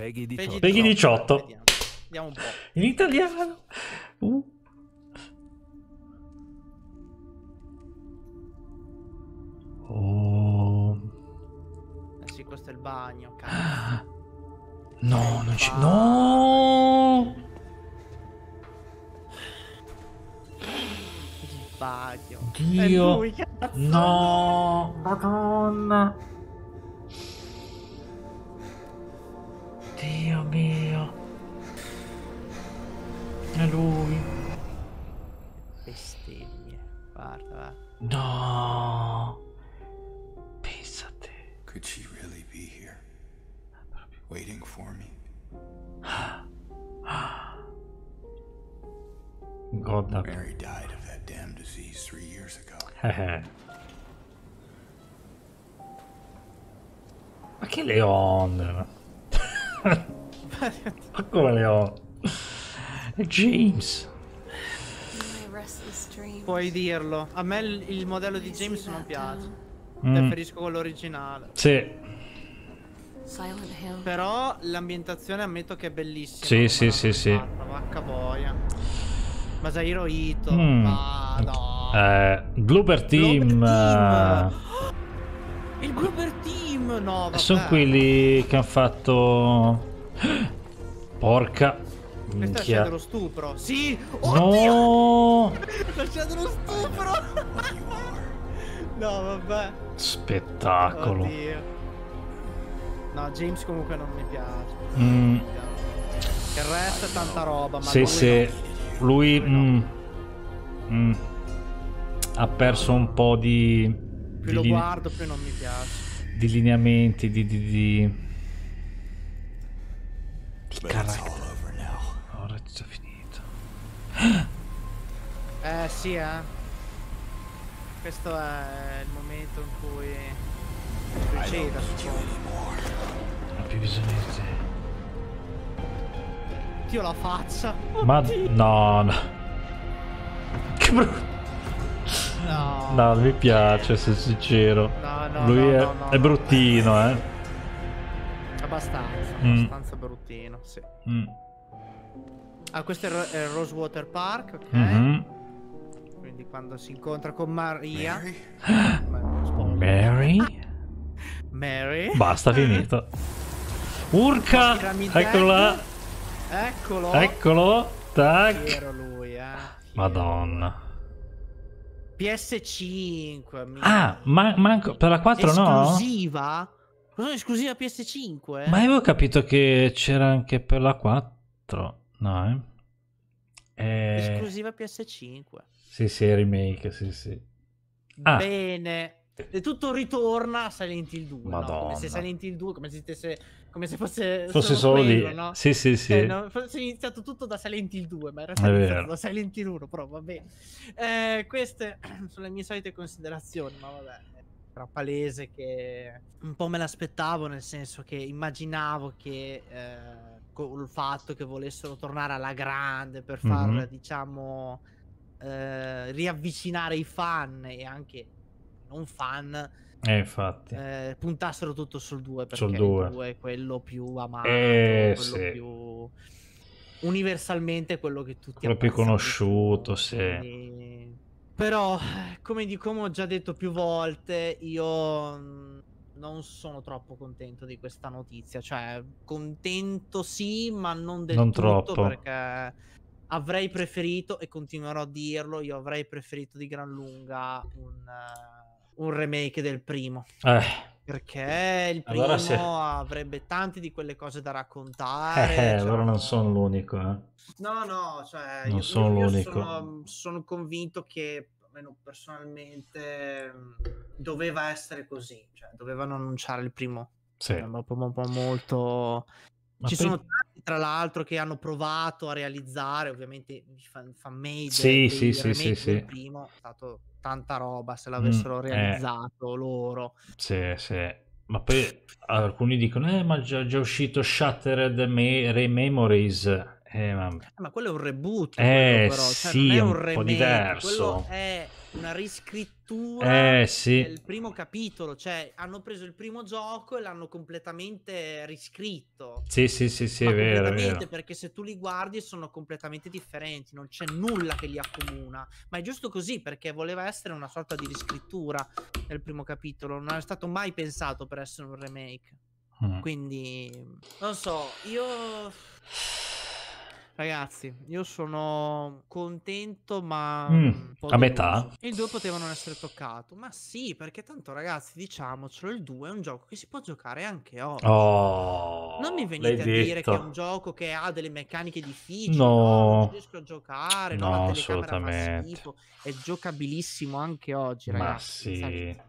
Peggy 18. Peggy 18. Vediamo. Vediamo un po'. In italiano. Uh. Oh. Eh sì, questo è il bagno. Cazzo. No, non c'è. No! Il bagno. Dio. Lui, no! Madonna. Dio mio. È lui. Bestemmie. Guarda, guarda. No. Pensa a te. Could she really be here? Waiting for me. God that. Mary died of that damn disease three years ago. Ma che Leon? Ma come le ho? James. Puoi dirlo. A me il modello di James non piace. Mm. Preferisco quello originale. Sì. Però l'ambientazione ammetto che è bellissima. Sì, sì, sì, sì. Vacca boia. Masahiro Ito. Mm. Ma no. Eh, blooper team. Blooper team. Uh... Il blooper team. Doom no, eh, Sono quelli che hanno fatto... Porca minchia. lo stupro. Sì! Oddio! No! Lasciate lo stupro! no, vabbè. Spettacolo. Oddio. No, James comunque non mi piace. Mm. Il resto è tanta roba, ma se lui sì. No. Lui... lui no. Mm. Mm. Ha perso un po' di... Più di lo guardo, più non mi piace di lineamenti, di... di, di... di carattere. Ora oh, è già finito. Eh sì, eh. Questo è il momento in cui succeda, suppongo. Non ho più bisogno di te. Dio la faccia. Ma no, no. Che brutto. No. no, non mi piace, sono sincero. No. No, Lui no, è, no, no, è bruttino, eh. Abbastanza, mm. abbastanza bruttino, sì. Mm. Ah, questo è, il Rosewater Park, ok. Mm -hmm. Quindi quando si incontra con Maria... Mary? Mary? Ah! Mary? Basta, finito. Urca! Eccolo là! Eccolo! Eccolo! Tac! Era lui, eh. Madonna. PS5. Amico. Ah, ma, manco, per la 4 esclusiva? no? Cosa esclusiva PS5? Ma avevo capito che c'era anche per la 4. No, eh? E... Eh, esclusiva PS5. Sì, sì, remake, sì, sì. Ah. Bene. E tutto ritorna a Silent Hill 2, no? come se Silent Hill 2, come se, stesse, come se fosse Fosse solo, lì. No? Sì, sì, sì. Eh, no? Fosse iniziato tutto da Silent Hill 2, ma era iniziato da Silent Hill 1, però vabbè. Eh, queste sono le mie solite considerazioni, ma vabbè. Era palese che un po' me l'aspettavo, nel senso che immaginavo che... Eh, il fatto che volessero tornare alla grande per far, mm-hmm. diciamo, eh, riavvicinare i fan e anche non fan, eh, eh, puntassero tutto sul 2 perché sul 2. il 2 è quello più amato, eh, quello sì. più universalmente quello che tutti quello più conosciuto, tutto, sì. Quindi... Però, come, dico, ho già detto più volte, io mm, non sono troppo contento di questa notizia. Cioè, contento sì, ma non del non tutto troppo. perché avrei preferito, e continuerò a dirlo, io avrei preferito di gran lunga un eh, un remake del primo. Eh. Perché il primo allora se... avrebbe tante di quelle cose da raccontare. Eh, cioè... allora non sono l'unico. Eh. No, no, cioè, non io, sono io l'unico. Sono, mm, sono, convinto che, almeno personalmente, mm, doveva essere così. Cioè, dovevano annunciare il primo. Sì. Cioè, dopo, proprio molto ma Ci per... sono tanti, tra l'altro, che hanno provato a realizzare, ovviamente fanmade. Sì, sì, sì, sì, sì. Il primo è stato tanta roba se mm, l'avessero mm, realizzato eh. loro. Sì, sì. Ma poi alcuni dicono, eh, ma già, già uscito Shattered Me- Re Memories. Eh, ma... Eh, ma... quello è un reboot. Eh, quello, però. Cioè, sì, è un, un remake, po' diverso. è una riscrittura struttura eh, sì. del primo capitolo, cioè hanno preso il primo gioco e l'hanno completamente riscritto. Sì, sì, sì, sì, è vero, è vero. Perché se tu li guardi sono completamente differenti, non c'è nulla che li accomuna. Ma è giusto così perché voleva essere una sorta di riscrittura nel primo capitolo, non è stato mai pensato per essere un remake. Mm. Quindi, non so, io... Ragazzi, io sono contento, ma mm, a metà. Il 2 poteva non essere toccato, ma sì, perché tanto ragazzi, diciamocelo, il 2 è un gioco che si può giocare anche oggi. Oh, non mi venite a detto. dire che è un gioco che ha delle meccaniche difficili, no, no non riesco a giocare, no, no la telecamera fa schifo, è giocabilissimo anche oggi, ragazzi. Ma sì.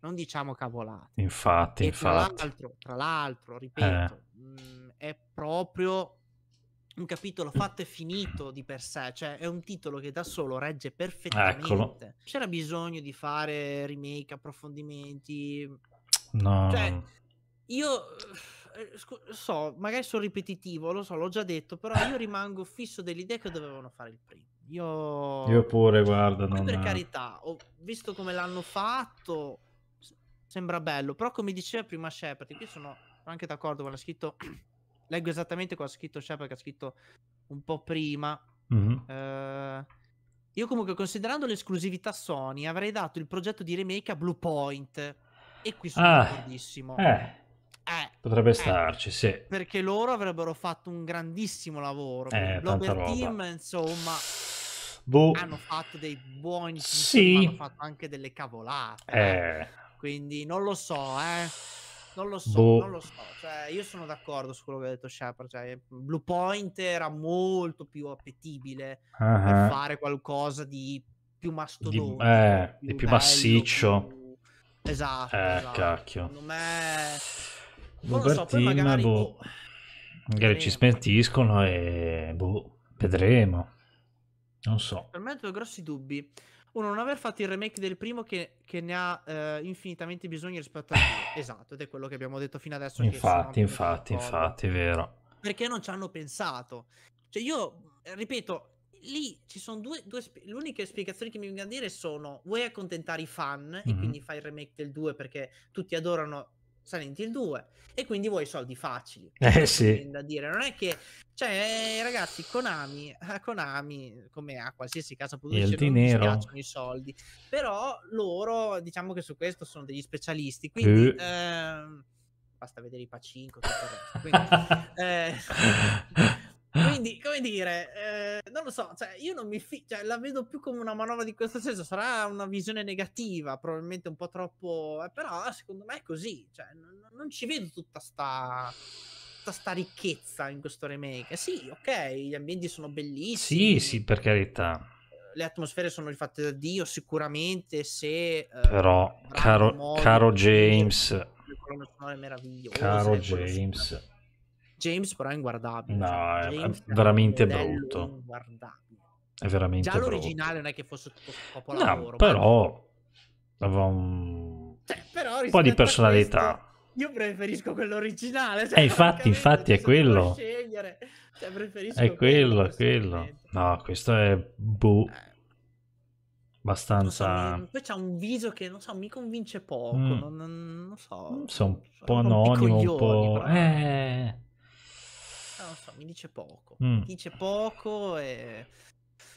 Non diciamo cavolate. Infatti, e infatti. Tra l'altro, tra l'altro ripeto, eh. mh, mm, è proprio un capitolo fatto e finito di per sé, cioè è un titolo che da solo regge perfettamente. Eccolo. C'era bisogno di fare remake, approfondimenti. No. Cioè, io eh, so, magari sono ripetitivo, lo so, l'ho già detto, però io rimango fisso dell'idea che dovevano fare il primo. Io, io pure, guarda. Non... Per carità, ho visto come l'hanno fatto, sembra bello, però come diceva prima Shepard, io sono anche d'accordo, con l'ha scritto leggo esattamente cosa ha scritto Shepard che ha scritto un po' prima. Mm-hmm. Uh, io comunque considerando l'esclusività Sony avrei dato il progetto di remake a Blue Point e qui sono ah, d'accordissimo. Eh. Eh, potrebbe eh, starci, sì. Perché loro avrebbero fatto un grandissimo lavoro. Eh, L'Over Team, insomma, boh. hanno fatto dei buoni sì. hanno fatto anche delle cavolate. Eh. Eh. Quindi non lo so, eh. Non lo so, boh. non lo so. Cioè, io sono d'accordo su quello che ha detto Shepard. Cioè, Blue Point era molto più appetibile uh-huh. per fare qualcosa di più mastodontico, di, eh, più, di più massiccio. Più... Esatto, eh, esatto. cacchio. Secondo me... Non lo so, poi magari... Boh. boh. Magari ci smentiscono e boh, vedremo. Non so. Per me ho due grossi dubbi uno non aver fatto il remake del primo che, che ne ha eh, infinitamente bisogno rispetto a due. Esatto, ed è quello che abbiamo detto fino adesso. Infatti, infatti, infatti, è vero. Perché non ci hanno pensato? Cioè, io eh, ripeto, lì ci sono due, due sp- le uniche spiegazioni che mi vengono a dire sono vuoi accontentare i fan mm-hmm. e mhm. quindi fai il remake del 2 perché tutti adorano Silent Hill 2 e quindi vuoi soldi facili. Eh sì. Da dire. Non è che, cioè, eh, ragazzi, Konami, eh, Konami come a qualsiasi casa produttrice, non piacciono i soldi, però loro, diciamo che su questo sono degli specialisti, quindi... Uh. Eh, ehm, basta vedere i Pacinco, quindi, eh, Quindi, come dire, eh, non lo so, cioè, io non mi fi- cioè, la vedo più come una manovra di questo senso, sarà una visione negativa, probabilmente un po' troppo, eh, però secondo me è così, cioè, n- non ci vedo tutta sta sta ricchezza in questo remake. Eh, sì, ok, gli ambienti sono bellissimi. Sì, sì, per carità. Le atmosfere sono rifatte da Dio, sicuramente, se... Eh, però, eh, caro, caro James... Caro James... James però è inguardabile. No, cioè, è, veramente brutto. È veramente Già l'originale brutto. non è che fosse tutto capolavoro. No, però... Ma... Un... Cioè, però un po' di personalità. Questo, io preferisco quell'originale. Cioè, eh, infatti, infatti è quello. Scegliere. Cioè, preferisco è quello, è quello. No, questo è... Boh. Eh abbastanza. So, poi c'ha un viso che non so, mi convince poco. Mm. Non, non, non, so. Mm, sono un po' anonimo, un po'. Eh non so, mi dice poco. Mm. Mi dice poco e...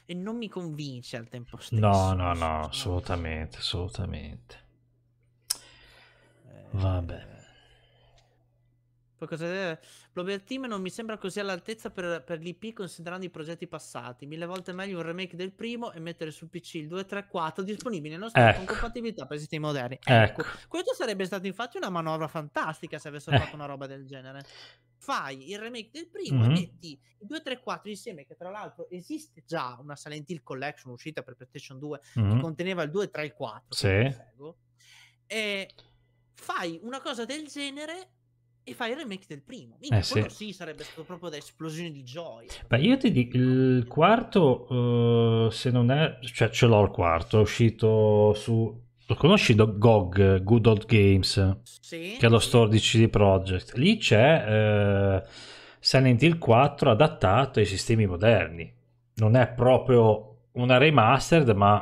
e... non mi convince al tempo stesso. No, no, no, assolutamente, assolutamente. Eh... Vabbè. Poi cosa Blober Team non mi sembra così all'altezza per, per, l'IP considerando i progetti passati. Mille volte meglio un remake del primo e mettere sul PC il 234 disponibile non ecco. con compatibilità per i sistemi moderni. Ecco. ecco. Questo sarebbe stato infatti una manovra fantastica se avessero eh. fatto una roba del genere fai il remake del primo mm-hmm. e metti i 4 insieme, che tra l'altro esiste già una Silent Hill Collection uscita per PlayStation 2 mm-hmm. che conteneva il 2, 3 e 4. Sì. E fai una cosa del genere e fai il remake del primo. Eh, Minchia, eh, quello sì. sì. sarebbe stato proprio da esplosione di gioia. Beh, io ti dico, il quarto, uh, se non è... cioè ce l'ho il quarto, è uscito su lo conosci Do- GOG, Good Old Games? Sì. Che è lo store di CD Projekt. Lì c'è eh, Silent Hill 4 adattato ai sistemi moderni. Non è proprio una remastered, ma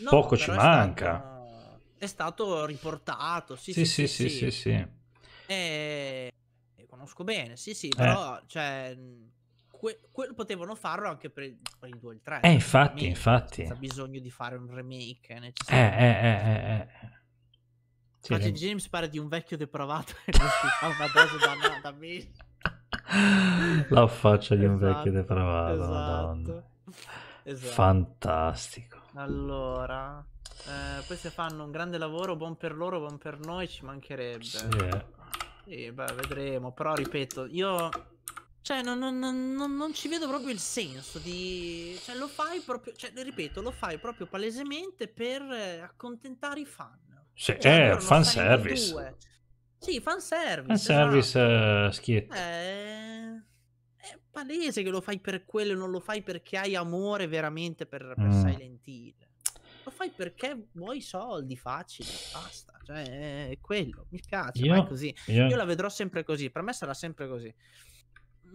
no, poco ci è manca. Stato, è stato riportato. Sì, sì, sì, sì. sì, sì, sì. E... Eh, conosco bene, sì, sì, però eh. cioè, que- que- potevano farlo anche per, per il 2 e il 3. Eh, infatti, remake, infatti. Senza bisogno di fare un remake eh, necessario. Eh, eh, eh, eh, eh. Sì, James pare di un vecchio depravato e non si fa una dose da, da mille. La faccia di un esatto, vecchio depravato, esatto. madonna. Esatto. Fantastico. Allora, eh, poi se fanno un grande lavoro, buon per loro, buon per noi, ci mancherebbe. Sì. Eh. sì beh, vedremo, però ripeto, io cioè, non, non, non, non, ci vedo proprio il senso di... Cioè, lo fai proprio... Cioè, ripeto, lo fai proprio palesemente per eh, accontentare i fan. Cioè, cioè eh, fanservice. Sì, fanservice. Fanservice esatto. uh, schietto. Eh, è palese che lo fai per quello non lo fai perché hai amore veramente per, per mm. Silent Hill. Lo fai perché vuoi soldi facili, basta. Cioè, è quello, mi piace, io, ma è così. Io... io la vedrò sempre così, per me sarà sempre così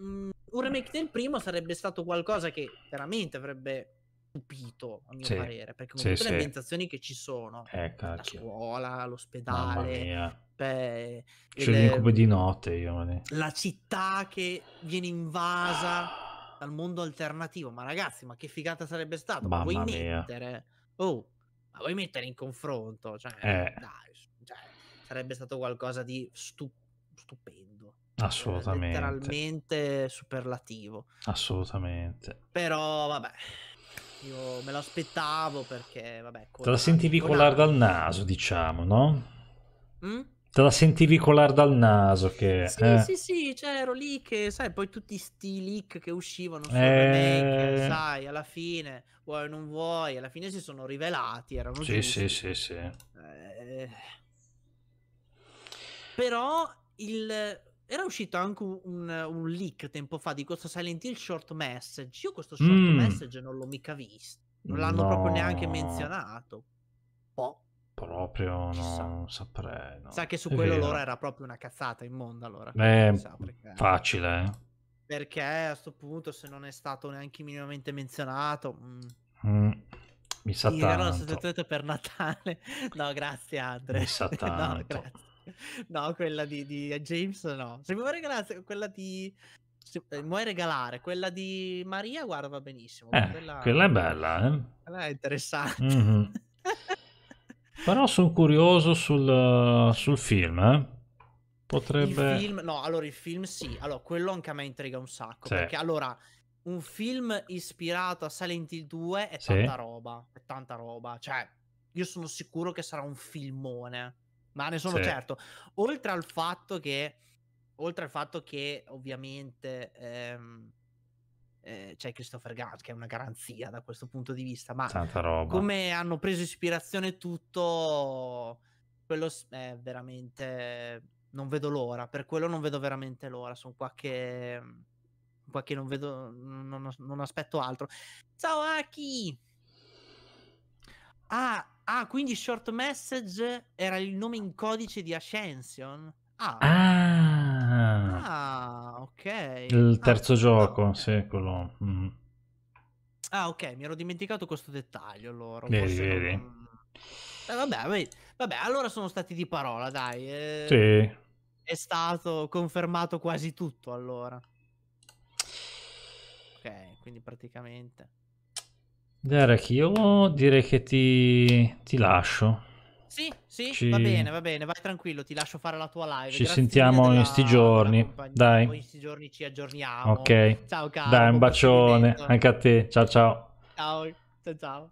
mh, mm, un remake del primo sarebbe stato qualcosa che veramente avrebbe stupito, a mio sì. parere, perché con sì, tutte sì. le ambientazioni che ci sono, eh, la scuola, l'ospedale, beh, c'è l'incubo di notte, io, la città che viene invasa dal mondo alternativo, ma ragazzi, ma che figata sarebbe stata, ma vuoi mia. mettere, oh, ma vuoi mettere in confronto, cioè, eh. dai, cioè, sarebbe stato qualcosa di stup- stupendo assolutamente. letteralmente superlativo. Assolutamente. Però vabbè, io me l'aspettavo perché vabbè... Te la sentivi colare dal naso, diciamo, no? Mm? Te la sentivi colare dal naso che... Sì, eh. sì, sì, cioè ero lì che, sai, poi tutti sti leak che uscivano sul eh... remake, sai, alla fine, vuoi o non vuoi, alla fine si sono rivelati, erano sì, giusti. Sì, sì, sì, sì. Eh... Però il era uscito anche un, un, leak tempo fa di questo Silent Hill short message. Io questo short mm. message non l'ho mica visto. Non l'hanno no. proprio neanche menzionato. Oh. Proprio no, non saprei. No. Sa che su È quello vero. loro era proprio una cazzata immonda allora. Beh, perché... facile. Eh. Perché a questo punto se non è stato neanche minimamente menzionato... Mh. Mm. mm. Mi sa tanto. per Natale. No, grazie Andre. Mi sa tanto. no, grazie no, quella di, di eh, James no. Se mi vuoi regalare quella di... Se eh, mi vuoi regalare quella di Maria, guarda, va benissimo. Eh, quella... quella... è bella, eh? Quella è interessante. Mm-hmm. Però sono curioso sul, eh, sul film, eh? Potrebbe... Il film, no, allora il film sì. Allora, quello anche a me intriga un sacco. Sì. Perché allora, un film ispirato a Silent Hill 2 è tanta sì. roba. È tanta roba. Cioè, io sono sicuro che sarà un filmone ma ne sono sì. certo. Oltre al fatto che, oltre al fatto che ovviamente ehm, eh, c'è Christopher Gans che è una garanzia da questo punto di vista, ma come hanno preso ispirazione tutto, quello è veramente... Non vedo l'ora, per quello non vedo veramente l'ora, sono qua che... Qua che non vedo, non, non aspetto altro. Ciao Aki! Ah, ah, quindi Short Message era il nome in codice di Ascension? Ah, ah. ah ok. Il ah, terzo ah, gioco, no. sì, quello. Mm. Ah, ok, mi ero dimenticato questo dettaglio allora. Vedi, vedi. Non... Eh, vabbè, vabbè, allora sono stati di parola, dai. Eh... Sì. È stato confermato quasi tutto allora. Ok, quindi praticamente. Derek, io direi che ti, ti lascio. Sì, sì, ci... va bene, va bene, vai tranquillo, ti lascio fare la tua live. Ci Grazie sentiamo della, in questi giorni, dai. in sti giorni ci aggiorniamo. Ok. Ciao caro. Dai, un bacione anche a te. Ciao ciao. Ciao, ciao ciao.